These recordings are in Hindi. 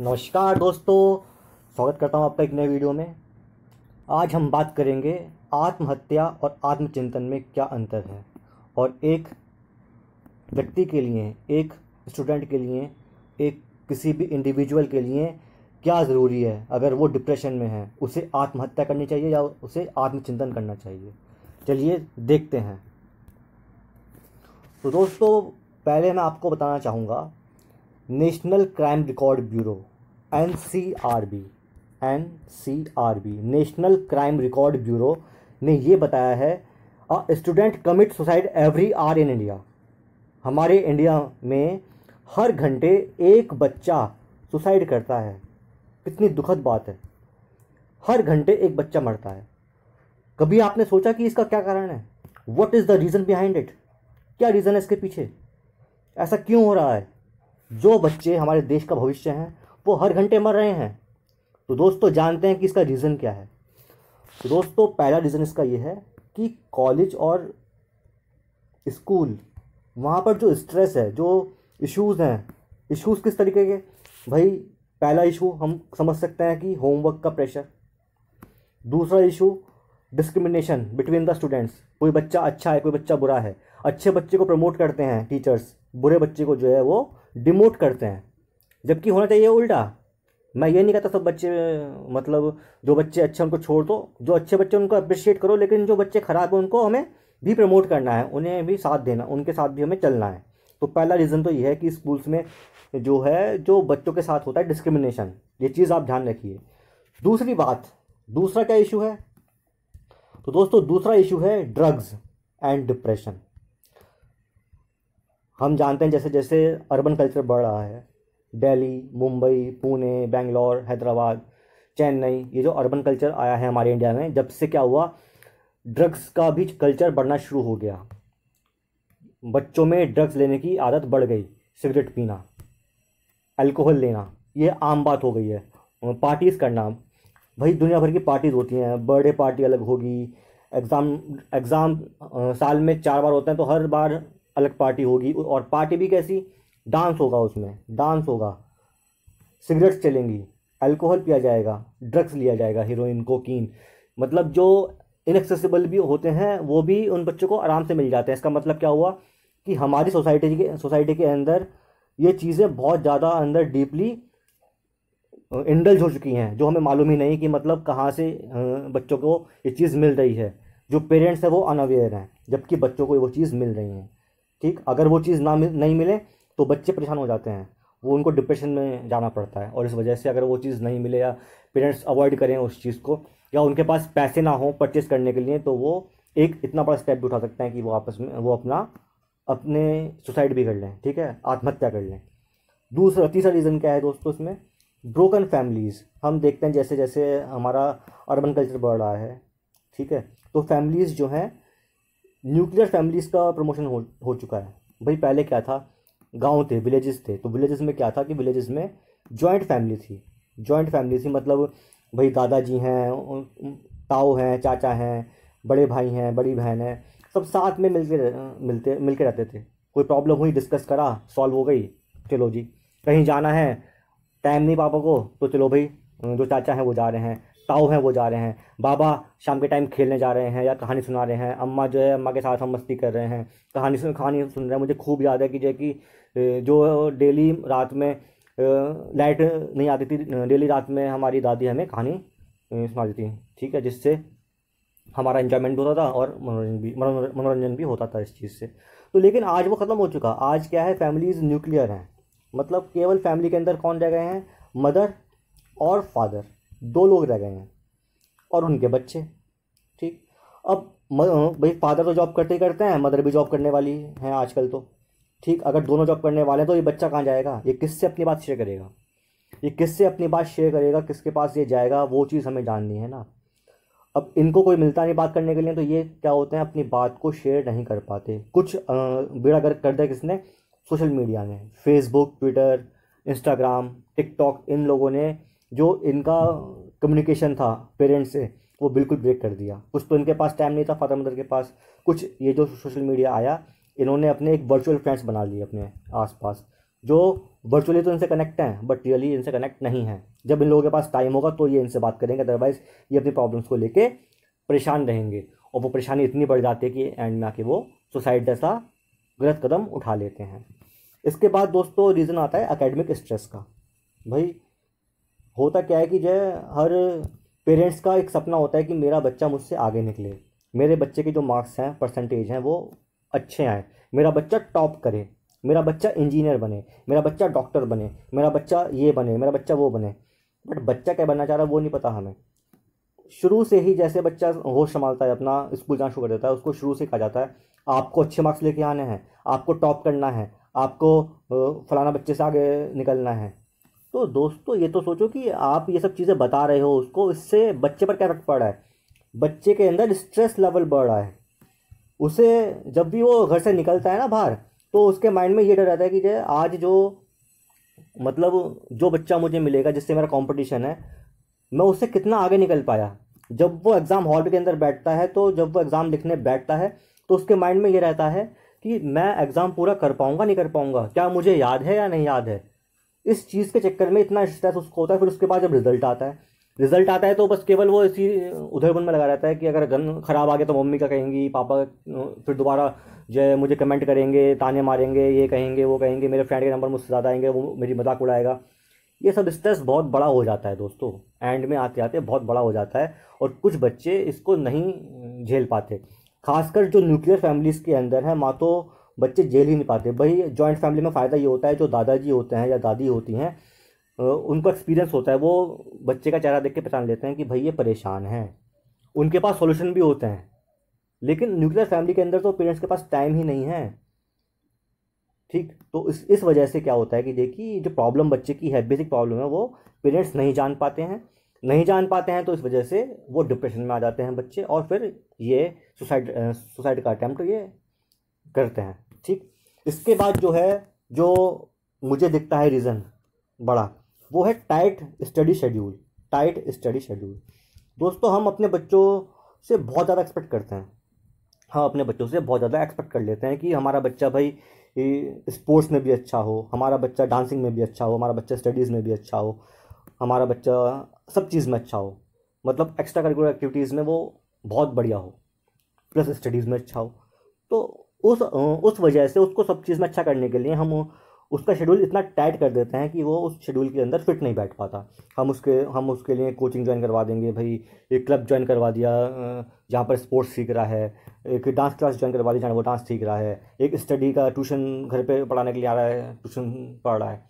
नमस्कार दोस्तों स्वागत करता हूं आपका एक नए वीडियो में आज हम बात करेंगे आत्महत्या और आत्मचिंतन में क्या अंतर है और एक व्यक्ति के लिए एक स्टूडेंट के लिए एक किसी भी इंडिविजुअल के लिए क्या ज़रूरी है अगर वो डिप्रेशन में है उसे आत्महत्या करनी चाहिए या उसे आत्मचिंतन करना चाहिए चलिए देखते हैं तो दोस्तों पहले मैं आपको बताना चाहूँगा national crime record bureau N C R B N C R B national crime record bureau ने ये बताया है a student commit suicide every hour in India हमारे इंडिया में हर घंटे एक बच्चा सुसाइड करता है कितनी दुखद बात है हर घंटे एक बच्चा मरता है कभी आपने सोचा कि इसका क्या कारण है what is the reason behind it क्या रीज़न है इसके पीछे ऐसा क्यों हो रहा है जो बच्चे हमारे देश का भविष्य हैं वो हर घंटे मर रहे हैं तो दोस्तों जानते हैं कि इसका रीज़न क्या है तो दोस्तों पहला रीज़न इसका ये है कि कॉलेज और स्कूल वहाँ पर जो स्ट्रेस है जो इश्यूज़ हैं इश्यूज़ किस तरीके के भाई पहला इशू हम समझ सकते हैं कि होमवर्क का प्रेशर दूसरा issue discrimination between the students कोई बच्चा अच्छा है कोई बच्चा बुरा है अच्छे बच्चे को प्रमोट करते हैं टीचर्स बुरे बच्चे को जो है वो डिमोट करते हैं जबकि होना चाहिए उल्टा मैं ये नहीं कहता सब बच्चे मतलब जो बच्चे अच्छे उनको छोड़ दो जो अच्छे बच्चे उनको अप्रिशिएट करो लेकिन जो बच्चे ख़राब हैं उनको हमें भी प्रमोट करना है उन्हें भी साथ देना उनके साथ भी हमें चलना है तो पहला रीज़न तो ये है कि स्कूल्स में जो है जो बच्चों के साथ होता है डिस्क्रिमिनेशन ये चीज़ आप ध्यान रखिए दूसरी बात दूसरा क्या इशू है तो दोस्तों दूसरा इशू है ड्रग्स एंड डिप्रेशन हम जानते हैं जैसे जैसे अर्बन कल्चर बढ़ रहा है दिल्ली मुंबई पुणे बेंगलोर हैदराबाद चेन्नई ये जो अर्बन कल्चर आया है हमारे इंडिया में जब से क्या हुआ ड्रग्स का भी कल्चर बढ़ना शुरू हो गया बच्चों में ड्रग्स लेने की आदत बढ़ गई सिगरेट पीना अल्कोहल लेना ये आम बात हो गई है पार्टीज़ करना भाई दुनिया भर की पार्टीज़ होती हैं बर्थडे पार्टी अलग होगी एग्ज़ाम एग्ज़ाम साल में चार बार होते हैं तो हर बार अलग पार्टी होगी और पार्टी भी कैसी डांस होगा उसमें डांस होगा सिगरेट्स चलेंगी अल्कोहल पिया जाएगा ड्रग्स लिया जाएगा हीरोइन कोकीन मतलब जो इनएक्सेसिबल भी होते हैं वो भी उन बच्चों को आराम से मिल जाते हैं इसका मतलब क्या हुआ कि हमारी सोसाइटी के सोसाइटी के अंदर ये चीज़ें बहुत ज़्यादा अंदर डीपली इंडल्ज हो चुकी हैं जो हमें मालूम ही नहीं कि मतलब कहाँ से बच्चों को ये चीज़ मिल रही है जो पेरेंट्स हैं वो अनअवेयर हैं जबकि बच्चों को वो चीज़ मिल रही हैं ठीक अगर वो चीज़ ना नहीं मिले तो बच्चे परेशान हो जाते हैं वो उनको डिप्रेशन में जाना पड़ता है और इस वजह से अगर वो चीज़ नहीं मिले या पेरेंट्स अवॉइड करें उस चीज़ को या उनके पास पैसे ना हो परचेस करने के लिए तो वो एक इतना बड़ा स्टेप भी उठा सकते हैं कि वो आपस में वो अपना अपने सुसाइड भी कर लें ठीक है आत्महत्या कर लें दूसरा तीसरा रीज़न क्या है दोस्तों इसमें ब्रोकन फैमिलीज़ हम देखते हैं जैसे जैसे हमारा अर्बन कल्चर बढ़ रहा है ठीक है तो फैमिलीज़ जो हैं न्यूक्लियर फैमिलीज़ का प्रमोशन हो हो चुका है भाई पहले क्या था गांव थे विलेजेस थे तो विलेजेस में क्या था कि विलेजेस में जॉइंट फैमिली थी जॉइंट फैमिली थी मतलब भाई दादाजी हैं ताऊ हैं चाचा हैं बड़े भाई हैं बड़ी बहन हैं सब साथ में मिलके मिलते मिल के रहते थे कोई प्रॉब्लम हुई डिस्कस करा सॉल्व हो गई चलो जी कहीं जाना है टाइम नहीं पापा को तो चलो भाई जो चाचा हैं वो जा रहे हैं ताऊ हैं वो जा रहे हैं बाबा शाम के टाइम खेलने जा रहे हैं या कहानी सुना रहे हैं अम्मा जो है अम्मा के साथ हम मस्ती कर रहे हैं कहानी सुन कहानी सुन रहे हैं मुझे खूब याद है कि जो कि जो डेली रात में लाइट नहीं आती थी डेली रात में हमारी दादी हमें कहानी सुना देती ठीक है जिससे हमारा इन्जॉयमेंट भी होता था और मनोरंजन भी मनोरंजन भी होता था इस चीज़ से तो लेकिन आज वो ख़त्म हो चुका आज क्या है फैमिलीज़ न्यूक्लियर हैं मतलब केवल फैमिली के अंदर कौन रह गए हैं मदर और फादर दो लोग रह गए हैं और उनके बच्चे ठीक अब भाई फादर तो जॉब करते ही करते हैं मदर भी जॉब करने वाली हैं आजकल तो ठीक अगर दोनों जॉब करने वाले हैं तो ये बच्चा कहाँ जाएगा ये किससे अपनी बात शेयर करेगा ये किससे अपनी बात शेयर करेगा किसके पास ये जाएगा वो चीज़ हमें जाननी है ना अब इनको कोई मिलता नहीं बात करने के लिए तो ये क्या होते हैं अपनी बात को शेयर नहीं कर पाते कुछ बेड़ा अगर कर दिया किसने सोशल मीडिया ने फेसबुक ट्विटर इंस्टाग्राम टिकटॉक इन लोगों ने जो इनका कम्युनिकेशन था पेरेंट्स से वो बिल्कुल ब्रेक कर दिया कुछ तो इनके पास टाइम नहीं था फादर मदर के पास कुछ ये जो सोशल मीडिया आया इन्होंने अपने एक वर्चुअल फ्रेंड्स बना लिए अपने आसपास जो वर्चुअली तो इनसे कनेक्ट हैं बट रियली इनसे कनेक्ट नहीं है जब इन लोगों के पास टाइम होगा तो ये इनसे बात करेंगे अदरवाइज़ ये अपनी प्रॉब्लम्स को लेके परेशान रहेंगे और वो परेशानी इतनी बढ़ जाती है कि एंड में आके वो सुसाइड जैसा गलत कदम उठा लेते हैं इसके बाद दोस्तों रीज़न आता है अकेडमिक स्ट्रेस का भाई होता क्या है कि जो है हर पेरेंट्स का एक सपना होता है कि मेरा बच्चा मुझसे आगे निकले मेरे बच्चे के जो मार्क्स हैं परसेंटेज हैं वो अच्छे आए मेरा बच्चा टॉप करे मेरा बच्चा इंजीनियर बने मेरा बच्चा डॉक्टर बने मेरा बच्चा ये बने मेरा बच्चा वो बने बट बच्चा क्या बनना चाह रहा है वो नहीं पता हमें शुरू से ही जैसे बच्चा होश संभालता है अपना स्कूल जाना शुरू कर देता है उसको शुरू से कहा जाता है आपको अच्छे मार्क्स लेके आने हैं आपको टॉप करना है आपको फलाना बच्चे से आगे निकलना है तो दोस्तों ये तो सोचो कि आप ये सब चीज़ें बता रहे हो उसको इससे बच्चे पर क्या फर्क पड़ रहा है बच्चे के अंदर स्ट्रेस लेवल बढ़ रहा है उसे जब भी वो घर से निकलता है ना बाहर तो उसके माइंड में ये डर रहता है कि आज जो मतलब जो बच्चा मुझे मिलेगा जिससे मेरा कंपटीशन है मैं उससे कितना आगे निकल पाया जब वो एग्ज़ाम हॉल के अंदर बैठता है तो जब वो एग्ज़ाम लिखने बैठता है तो उसके माइंड में ये रहता है कि मैं एग्ज़ाम पूरा कर पाऊँगा नहीं कर पाऊँगा क्या मुझे याद है या नहीं याद है इस चीज़ के चक्कर में इतना स्ट्रेस उसको होता है फिर उसके बाद जब रिजल्ट आता है रिजल्ट आता है तो बस केवल वो इसी उधरबन में लगा रहता है कि अगर गन ख़राब आ गया तो मम्मी का कहेंगी पापा फिर दोबारा जो है मुझे कमेंट करेंगे ताने मारेंगे ये कहेंगे वो कहेंगे मेरे फ्रेंड के नंबर मुझसे ज़्यादा आएंगे वो मेरी मजाक उड़ाएगा ये सब स्ट्रेस बहुत बड़ा हो जाता है दोस्तों एंड में आते आते बहुत बड़ा हो जाता है और कुछ बच्चे इसको नहीं झेल पाते खासकर जो न्यूक्लियर फैमिलीज़ के अंदर है माँ तो बच्चे झेल ही नहीं पाते भाई जॉइंट फैमिली में फ़ायदा ये होता है जो दादाजी होते हैं या दादी होती हैं उनको एक्सपीरियंस होता है वो बच्चे का चेहरा देख के पहचान लेते हैं कि भाई ये परेशान हैं उनके पास सोल्यूशन भी होते हैं लेकिन न्यूक्लियर फैमिली के अंदर तो पेरेंट्स के पास टाइम ही नहीं है ठीक तो इस इस वजह से क्या होता है कि देखिए जो प्रॉब्लम बच्चे की है बेसिक प्रॉब्लम है वो पेरेंट्स नहीं जान पाते हैं नहीं जान पाते हैं तो इस वजह से वो डिप्रेशन में आ जाते हैं बच्चे और फिर ये सुसाइड सुसाइड का अटैम्प्ट ये करते हैं ठीक इसके बाद जो है जो मुझे दिखता है रीज़न बड़ा वो है tight study schedule tight study schedule दोस्तों हम अपने बच्चों से बहुत ज़्यादा एक्सपेक्ट करते हैं हम अपने बच्चों से बहुत ज़्यादा एक्सपेक्ट कर लेते हैं कि हमारा बच्चा भाई स्पोर्ट्स में भी अच्छा हो हमारा बच्चा डांसिंग में भी अच्छा हो हमारा बच्चा स्टडीज़ में भी अच्छा हो हमारा बच्चा सब चीज़ में अच्छा हो मतलब एक्स्ट्रा करिकुलर एक्टिविटीज़ में वो बहुत बढ़िया हो प्लस स्टडीज़ में अच्छा हो तो उस उस वजह से उसको सब चीज़ में अच्छा करने के लिए हम उसका शेड्यूल इतना टाइट कर देते हैं कि वो उस शेड्यूल के अंदर फिट नहीं बैठ पाता हम उसके हम उसके लिए कोचिंग ज्वाइन करवा देंगे भाई एक क्लब ज्वाइन करवा दिया जहाँ पर स्पोर्ट्स सीख रहा है एक डांस क्लास ज्वाइन करवा दी जहाँ वो डांस सीख रहा है एक स्टडी का ट्यूशन घर पर पढ़ाने के लिए आ रहा है ट्यूशन पढ़ रहा है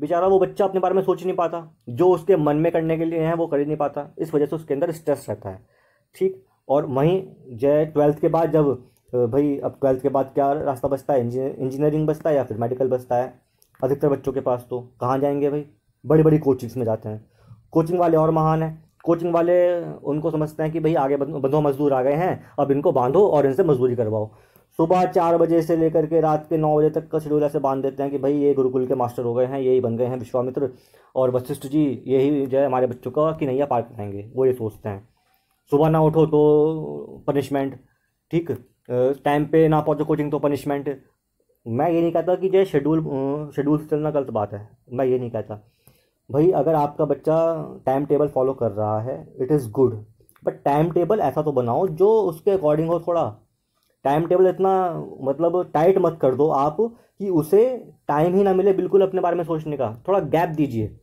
बेचारा वो बच्चा अपने बारे में सोच नहीं पाता जो उसके मन में करने के लिए है वो कर ही नहीं पाता इस वजह से उसके अंदर स्ट्रेस रहता है ठीक और वहीं जय ट्वेल्थ के बाद जब तो भाई अब ट्वेल्थ के बाद क्या रास्ता बचता है इंजीनियरिंग बचता है या फिर मेडिकल बचता है अधिकतर बच्चों के पास तो कहाँ जाएंगे भाई बड़ी बड़ी कोचिंग्स में जाते हैं कोचिंग वाले और महान हैं कोचिंग वाले उनको समझते हैं कि भाई आगे बंधो मजदूर आ गए हैं अब इनको बांधो और इनसे मजदूरी करवाओ सुबह चार बजे से लेकर के रात के नौ बजे तक का शेड्यूल ऐसे बांध देते हैं कि भाई ये गुरुकुल के मास्टर हो गए हैं यही बन गए हैं विश्वामित्र और वशिष्ठ जी यही जो है हमारे बच्चों का कि नैया पार कराएंगे वो ये सोचते हैं सुबह ना उठो तो पनिशमेंट ठीक टाइम पे ना पहुंचो कोचिंग तो पनिशमेंट मैं ये नहीं कहता कि जो शेड्यूल शेड्यूल से चलना गलत बात है मैं ये नहीं कहता भाई अगर आपका बच्चा टाइम टेबल फॉलो कर रहा है it is good but time table ऐसा तो बनाओ जो उसके अकॉर्डिंग हो थोड़ा टाइम टेबल इतना मतलब टाइट मत कर दो आप कि उसे टाइम ही ना मिले बिल्कुल अपने बारे में सोचने का थोड़ा गैप दीजिए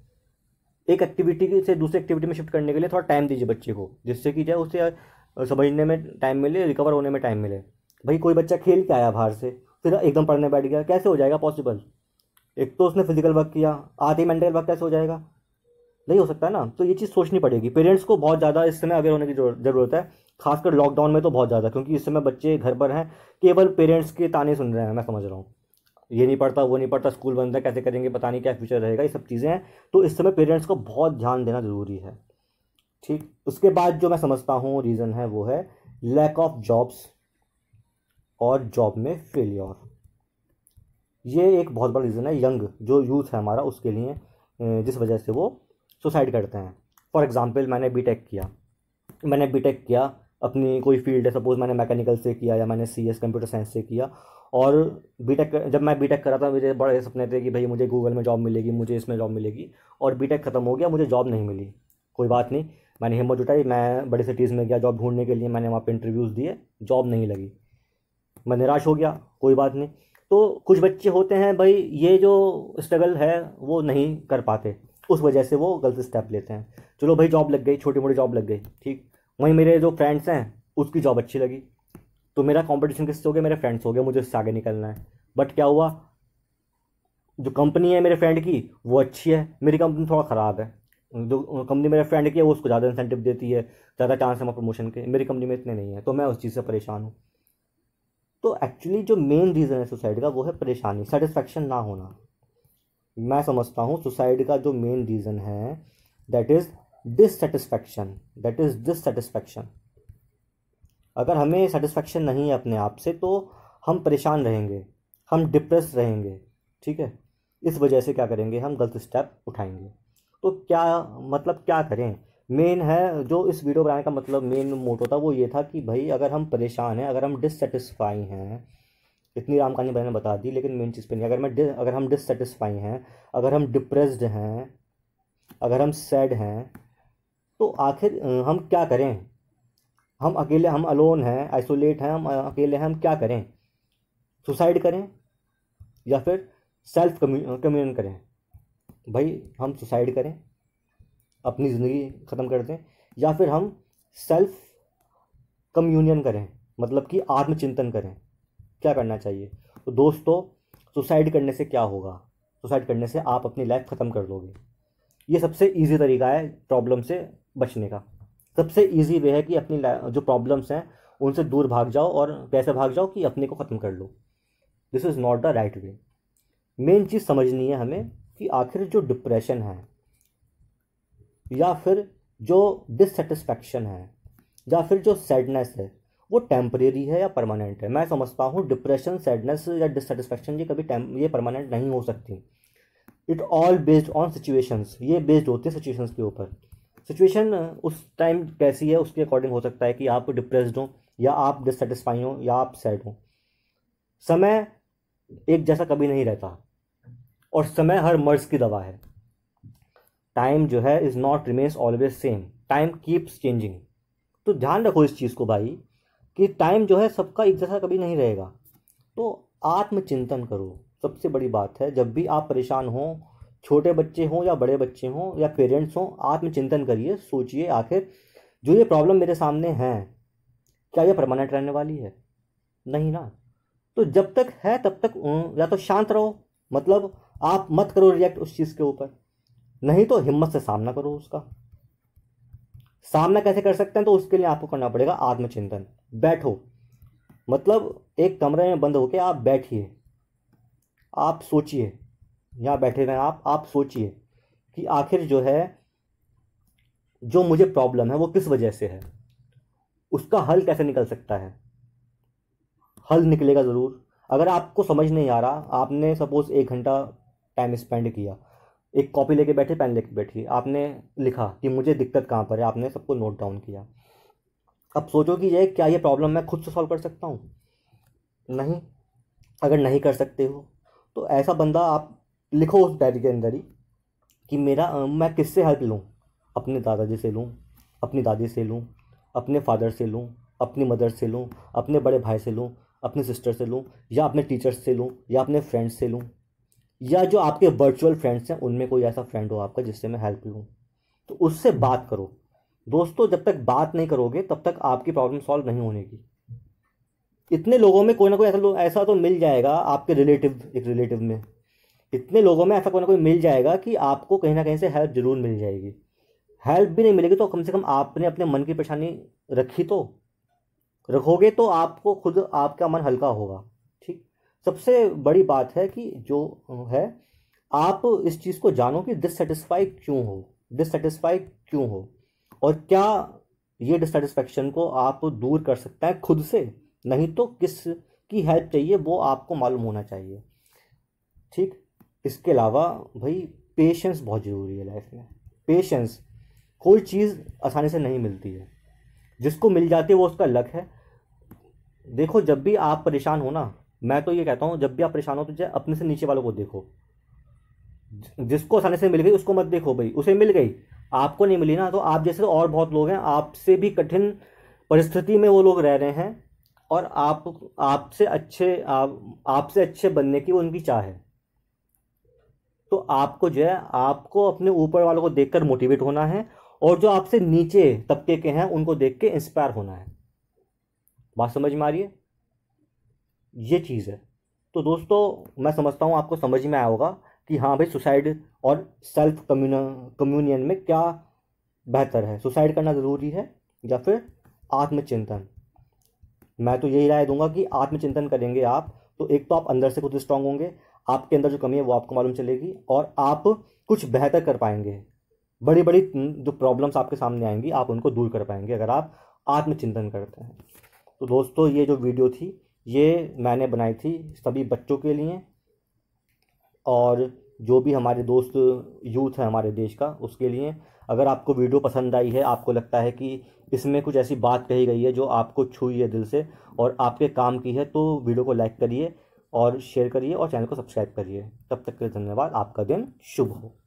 एक एक्टिविटी से दूसरे एक्टिविटी में शिफ्ट करने के लिए थोड़ा टाइम दीजिए बच्चे को जिससे कि जो उसे समझने में टाइम मिले रिकवर होने में टाइम मिले भाई कोई बच्चा खेल के आया बाहर से फिर एकदम पढ़ने बैठ गया कैसे हो जाएगा पॉसिबल एक तो उसने फिजिकल वर्क किया आते ही मेंटल वर्क कैसे हो जाएगा नहीं हो सकता ना तो ये चीज़ सोचनी पड़ेगी पेरेंट्स को बहुत ज़्यादा इस समय अवेयर होने की ज़रूरत है खासकर लॉकडाउन में तो बहुत ज़्यादा क्योंकि इस समय बच्चे घर पर हैं केवल पेरेंट्स के ताने सुन रहे हैं मैं समझ रहा हूँ ये नहीं पढ़ता वो नहीं पढ़ता स्कूल बंद है कैसे करेंगे पता नहीं क्या फ्यूचर रहेगा ये सब चीज़ें हैं तो इस समय पेरेंट्स को बहुत ध्यान देना ज़रूरी है ठीक उसके बाद जो मैं समझता हूँ रीज़न है वो है लैक ऑफ जॉब्स और जॉब में फेलियर ये एक बहुत बड़ा रीज़न है यंग जो यूथ है हमारा उसके लिए जिस वजह से वो सुसाइड करते हैं फॉर एग्ज़ाम्पल मैंने बी किया मैंने बी किया अपनी कोई फील्ड है सपोज़ मैंने मैकेनिकल से किया या मैंने सी एस कंप्यूटर साइंस से किया और टेक जब मैं बी कर करा था मुझे बड़े सपने थे कि भाई मुझे गूगल में जॉब मिलेगी मुझे इसमें जॉब मिलेगी और टेक ख़त्म हो गया मुझे जॉब नहीं मिली कोई बात नहीं मैंने हिम्मत जुटाई मैं बड़ी सिटीज़ में गया जॉब ढूंढने के लिए मैंने वहाँ पर इंटरव्यूज़ दिए जॉब नहीं लगी मैं निराश हो गया कोई बात नहीं तो कुछ बच्चे होते हैं भाई ये जो स्ट्रगल है वो नहीं कर पाते उस वजह से वो गलत स्टेप लेते हैं चलो भाई जॉब लग गई छोटी मोटी जॉब लग गई ठीक वहीं मेरे जो फ्रेंड्स हैं उसकी जॉब अच्छी लगी तो मेरा कंपटीशन किससे हो गया मेरे फ्रेंड्स हो गए मुझे इससे आगे निकलना है बट क्या हुआ जो कंपनी है मेरे फ्रेंड की वो अच्छी है मेरी कंपनी थोड़ा ख़राब है जो कंपनी मेरा फ्रेंड की है वो उसको ज़्यादा इंसेंटिव देती है ज़्यादा चांस है प्रमोशन के मेरी कंपनी में इतने नहीं है तो मैं उस चीज़ से परेशान हूँ तो एक्चुअली जो मेन रीज़न है सुसाइड का वो है परेशानी सेटिस्फैक्शन ना होना मैं समझता हूँ सुसाइड का जो मेन रीज़न है that is dissatisfaction that is dissatisfaction अगर हमें सेटिस्फैक्शन नहीं है अपने आप से तो हम परेशान रहेंगे हम डिप्रेस रहेंगे ठीक है इस वजह से क्या करेंगे हम गलत स्टेप उठाएंगे तो क्या मतलब क्या करें मेन है जो इस वीडियो बनाने का मतलब मेन मोटो था वो ये था कि भाई अगर हम परेशान हैं अगर हम डिससेटिस्फाई हैं इतनी राम कहानी मैंने बता दी लेकिन मेन चीज़ पे नहीं अगर मैं अगर हम डिससेटिस्फाई हैं अगर हम डिप्रेस्ड हैं अगर हम सैड हैं तो आखिर हम क्या करें हम अकेले हम अलोन हैं आइसोलेट हैं हम अकेले हैं हम क्या करें सुसाइड करें या फिर सेल्फ कम्यून करें भाई हम सुसाइड करें अपनी ज़िंदगी ख़त्म कर दें या फिर हम सेल्फ कम्यूनियन करें मतलब कि आत्मचिंतन करें क्या करना चाहिए तो दोस्तों सुसाइड करने से क्या होगा सुसाइड करने से आप अपनी लाइफ ख़त्म कर दोगे ये सबसे ईजी तरीका है प्रॉब्लम से बचने का सबसे ईजी वे है कि अपनी जो प्रॉब्लम्स हैं उनसे दूर भाग जाओ और कैसे भाग जाओ कि अपने को ख़त्म कर लो this is not the right way main चीज़ समझनी है हमें कि आखिर जो डिप्रेशन है या फिर जो डिससेटिस्फैक्शन है या फिर जो सैडनेस है वो टेम्परेरी है या परमानेंट है मैं समझता हूँ डिप्रेशन सैडनेस या डिससेटिस्फैक्शन ये कभी टेम ये परमानेंट नहीं हो सकती it all based on situations ये बेस्ड होते हैं सिचुएशंस के ऊपर सिचुएशन उस टाइम कैसी है उसके अकॉर्डिंग हो सकता है कि आप डिप्रेस हो या आप डिससेटिस्फाई हो या आप सैड हो समय एक जैसा कभी नहीं रहता और समय हर मर्ज की दवा है टाइम जो है is not remains always same time keeps changing तो ध्यान रखो इस चीज़ को भाई कि टाइम जो है सबका एक जैसा कभी नहीं रहेगा तो आत्मचिंतन करो सबसे बड़ी बात है जब भी आप परेशान हों छोटे बच्चे हों या बड़े बच्चे हों या पेरेंट्स हों आत्मचिंतन करिए सोचिए आखिर जो ये प्रॉब्लम मेरे सामने है क्या ये परमानेंट रहने वाली है नहीं ना तो जब तक है तब तक या तो शांत रहो मतलब आप मत करो रिएक्ट उस चीज़ के ऊपर नहीं तो हिम्मत से सामना करो उसका सामना कैसे कर सकते हैं तो उसके लिए आपको करना पड़ेगा आत्मचिंतन बैठो मतलब एक कमरे में बंद होकर आप बैठिए आप सोचिए यहाँ बैठे हुए आप आप सोचिए कि आखिर जो है जो मुझे प्रॉब्लम है वो किस वजह से है उसका हल कैसे निकल सकता है हल निकलेगा ज़रूर अगर आपको समझ नहीं आ रहा आपने सपोज़ एक घंटा टाइम स्पेंड किया एक कॉपी लेके बैठे पेन लेके बैठी आपने लिखा कि मुझे दिक्कत कहाँ पर है आपने सबको नोट डाउन किया अब सोचो कि ये क्या ये प्रॉब्लम मैं खुद से सॉल्व कर सकता हूँ नहीं अगर नहीं कर सकते हो तो ऐसा बंदा आप लिखो उस डायरी के अंदर ही कि मेरा मैं किससे हेल्प लूँ अपने दादाजी से लूँ अपनी दादी से लूँ अपने फादर से लूँ अपनी मदर से लूँ अपने बड़े भाई से लूँ अपने सिस्टर से लूँ या अपने टीचर्स से लूँ या अपने फ्रेंड्स से लूँ या जो आपके वर्चुअल फ्रेंड्स हैं उनमें कोई ऐसा फ्रेंड हो आपका जिससे मैं हेल्प लूँ तो उससे बात करो दोस्तों जब तक बात नहीं करोगे तब तक आपकी प्रॉब्लम सॉल्व नहीं होने की इतने लोगों में कोई ना कोई ऐसा ऐसा तो मिल जाएगा आपके रिलेटिव एक रिलेटिव में इतने लोगों में ऐसा कोई ना कोई मिल जाएगा कि आपको कहीं ना कहीं से हेल्प ज़रूर मिल जाएगी हेल्प भी नहीं मिलेगी तो कम से कम आपने अपने मन की परेशानी रखी तो रखोगे तो आपको खुद आपका मन हल्का होगा सबसे बड़ी बात है कि जो है आप इस चीज़ को जानो कि डिससेटिस्फाई क्यों हो डिससेटिस्फाई क्यों हो और क्या ये डिससेटिस्फेक्शन को आप दूर कर सकते हैं खुद से नहीं तो किस की हेल्प चाहिए वो आपको मालूम होना चाहिए ठीक इसके अलावा भाई पेशेंस बहुत ज़रूरी है लाइफ में पेशेंस कोई चीज़ आसानी से नहीं मिलती है जिसको मिल जाती है वो उसका लक है देखो जब भी आप परेशान हो ना मैं तो ये कहता हूँ जब भी आप परेशान हो तो जाए अपने से नीचे वालों को देखो जिसको आसानी से मिल गई उसको मत देखो भाई उसे मिल गई आपको नहीं मिली ना तो आप जैसे और बहुत लोग हैं आपसे भी कठिन परिस्थिति में वो लोग रह रहे हैं और आप आपसे अच्छे आप आपसे अच्छे बनने की उनकी चाह है तो आपको जो है आपको अपने ऊपर वालों को देखकर मोटिवेट होना है और जो आपसे नीचे तबके के हैं उनको देख के इंस्पायर होना है बात समझ में आ रही है ये चीज़ है तो दोस्तों मैं समझता हूँ आपको समझ में आया होगा कि हाँ भाई सुसाइड और सेल्फ कम्यून कम्यूनियन में क्या बेहतर है सुसाइड करना ज़रूरी है या फिर आत्मचिंतन मैं तो यही राय दूंगा कि आत्मचिंतन करेंगे आप तो एक तो आप अंदर से खुद स्ट्रांग होंगे आपके अंदर जो कमी है वो आपको मालूम चलेगी और आप कुछ बेहतर कर पाएंगे बड़ी बड़ी जो प्रॉब्लम्स आपके सामने आएंगी आप उनको दूर कर पाएंगे अगर आप आत्मचिंतन करते हैं तो दोस्तों ये जो वीडियो थी ये मैंने बनाई थी सभी बच्चों के लिए और जो भी हमारे दोस्त यूथ हैं हमारे देश का उसके लिए अगर आपको वीडियो पसंद आई है आपको लगता है कि इसमें कुछ ऐसी बात कही गई है जो आपको छूई है दिल से और आपके काम की है तो वीडियो को लाइक करिए और शेयर करिए और चैनल को सब्सक्राइब करिए तब तक के लिए धन्यवाद आपका दिन शुभ हो